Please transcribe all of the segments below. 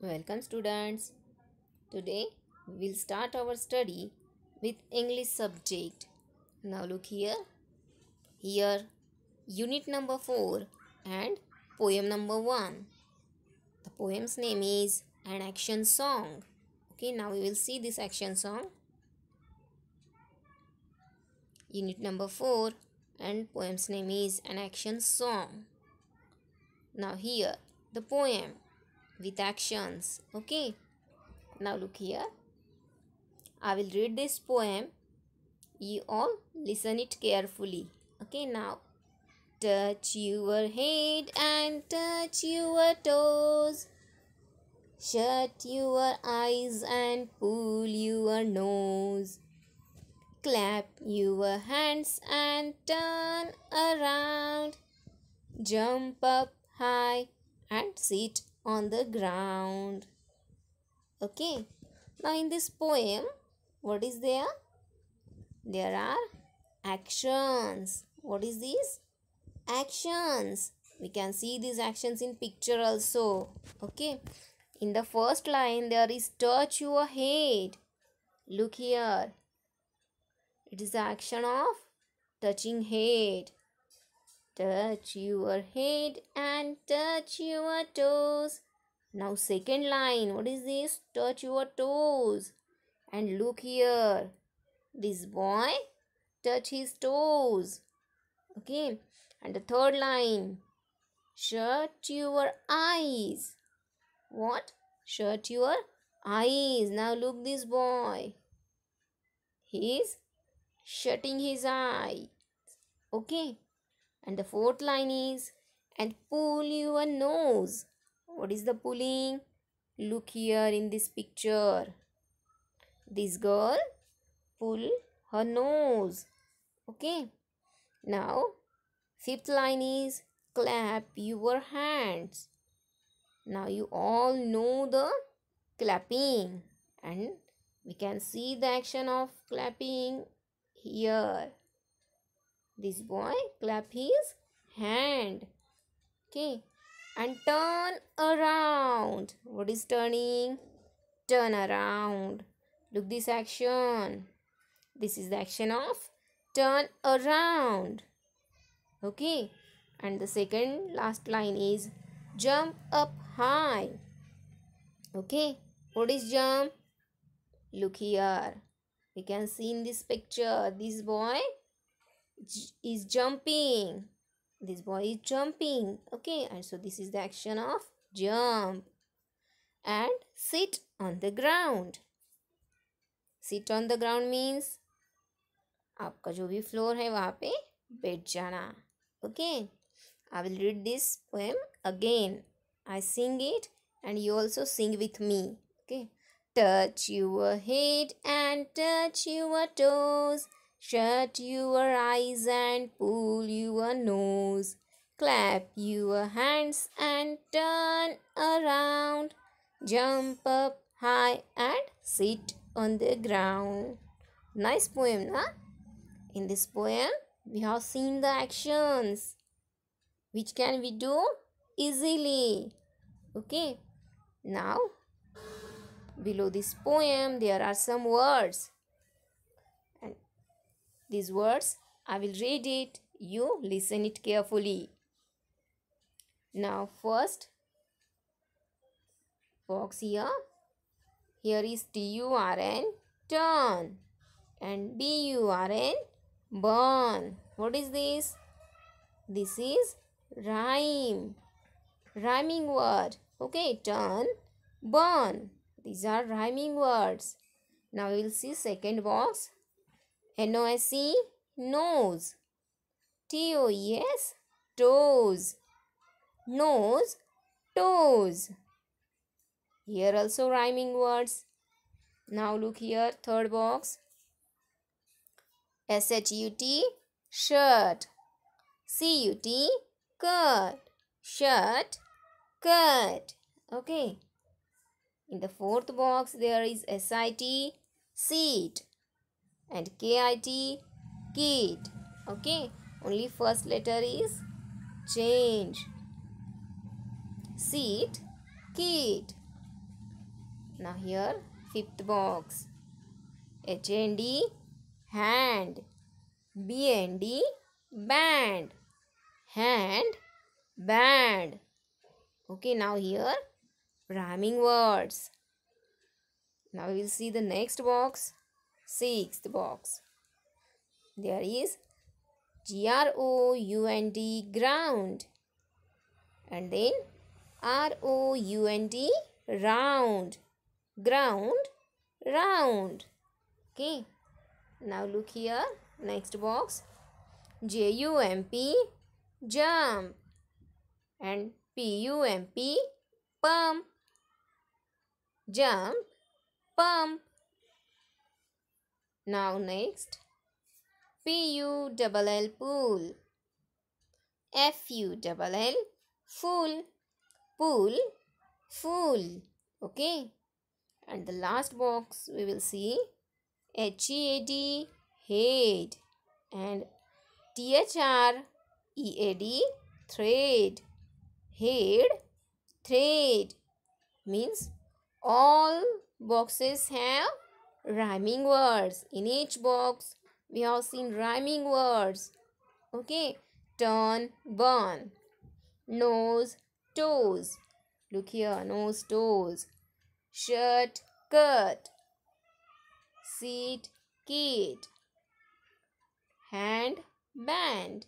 Welcome students. Today we'll start our study with English subject. Now look here. Here unit number 4 and poem number 1. The poem's name is an action song. Okay, now we will see this action song. Unit number 4 and poem's name is an action song. Now here the poem with actions okay now look here i will read this poem you all listen it carefully okay now touch your head and touch your toes shut your eyes and pull your nose clap your hands and turn around jump up high and sit on the ground. Okay. Now in this poem, what is there? There are actions. What is this? Actions. We can see these actions in picture also. Okay. In the first line, there is touch your head. Look here. It is the action of touching head touch your head and touch your toes now second line what is this touch your toes and look here this boy touch his toes okay and the third line shut your eyes what shut your eyes now look this boy he is shutting his eyes okay and the fourth line is, and pull your nose. What is the pulling? Look here in this picture. This girl pull her nose. Okay. Now, fifth line is clap your hands. Now you all know the clapping and we can see the action of clapping here. This boy clap his hand. Okay. And turn around. What is turning? Turn around. Look this action. This is the action of turn around. Okay. And the second last line is jump up high. Okay. What is jump? Look here. We can see in this picture, this boy is jumping this boy is jumping okay and so this is the action of jump and sit on the ground sit on the ground means aapka jo bhi floor hai wahan pe bed jana okay i will read this poem again i sing it and you also sing with me okay touch your head and touch your toes Shut your eyes and pull your nose. Clap your hands and turn around. Jump up high and sit on the ground. Nice poem, na? In this poem, we have seen the actions which can we do easily. Okay. Now, below this poem, there are some words these words. I will read it. You listen it carefully. Now first box here. Here is T-U-R-N, turn. And B-U-R-N, burn. What is this? This is rhyme. Rhyming word. Okay, turn, burn. These are rhyming words. Now we will see second box. N O S E, nose. T O E S, toes. Nose, toes. Here also rhyming words. Now look here, third box. S H U T, shirt. C U T, cut. Shirt, cut. Okay. In the fourth box, there is S I T, seat and K-I-T, kit. Okay, only first letter is change. Seat, kit. Now here, fifth box. H-N-D, hand. B-N-D, band. Hand, band. Okay, now here, rhyming words. Now we will see the next box sixth box. There is G R O U N D ground and then R O U N D round ground round okay now look here next box J U M P jump and P U M P pump jump pump now next P U double L pool F U L fool pool fool okay and the last box we will see H-E-A-D head and T-H-R-E-A-D thread head thread means all boxes have rhyming words. In each box, we have seen rhyming words. Okay, turn, burn. Nose, toes. Look here, nose, toes. Shirt, cut. Seat, kid. Hand, band.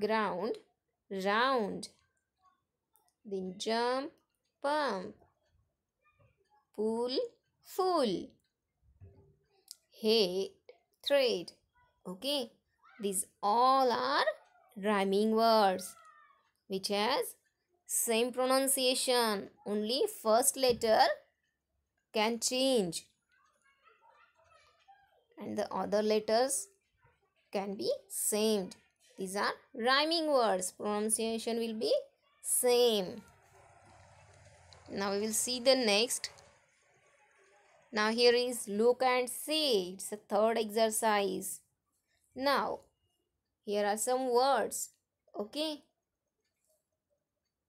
Ground, round. Then jump, pump. pull. Full, hate thread okay these all are rhyming words which has same pronunciation only first letter can change and the other letters can be same these are rhyming words pronunciation will be same now we will see the next now here is look and see. It's the third exercise. Now here are some words. Okay.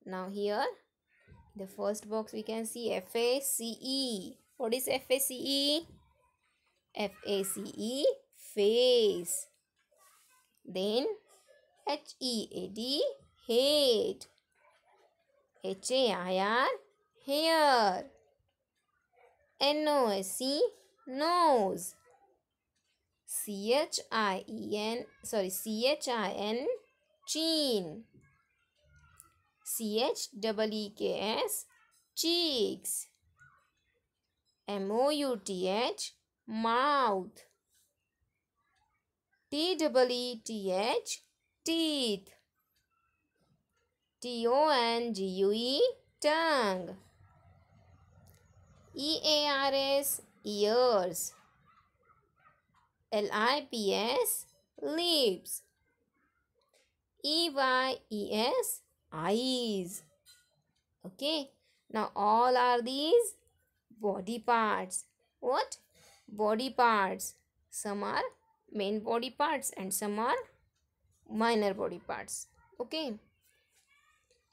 Now here the first box we can see FACE. What is FACE? FACE face. Then H E A D head. H A I R hair. N-O-S-E, nose. C-H-I-E-N, sorry, C-H-I-N, chin. C-H-E-E-K-S, cheeks. M-O-U-T-H, mouth. T-E-E-T-H, teeth. T-O-N-G-U-E, tongue. E A R S ears. L I P S lips. E Y E S eyes. Okay. Now all are these body parts. What? Body parts. Some are main body parts and some are minor body parts. Okay.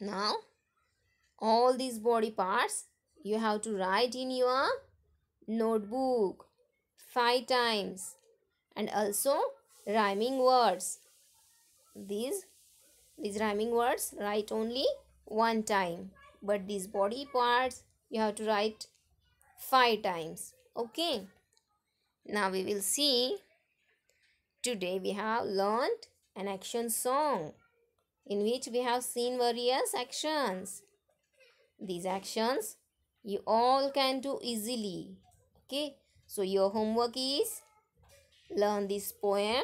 Now all these body parts you have to write in your notebook five times and also rhyming words these these rhyming words write only one time but these body parts you have to write five times okay now we will see today we have learned an action song in which we have seen various actions these actions you all can do easily okay so your homework is learn this poem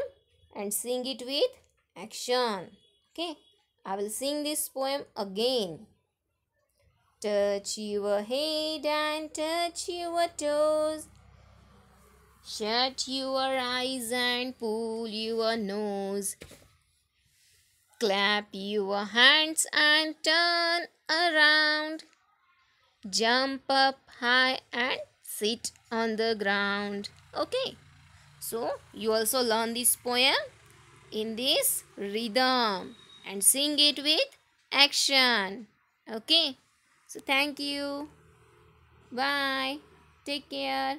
and sing it with action okay i will sing this poem again touch your head and touch your toes shut your eyes and pull your nose clap your hands and turn around jump up high and sit on the ground okay so you also learn this poem in this rhythm and sing it with action okay so thank you bye take care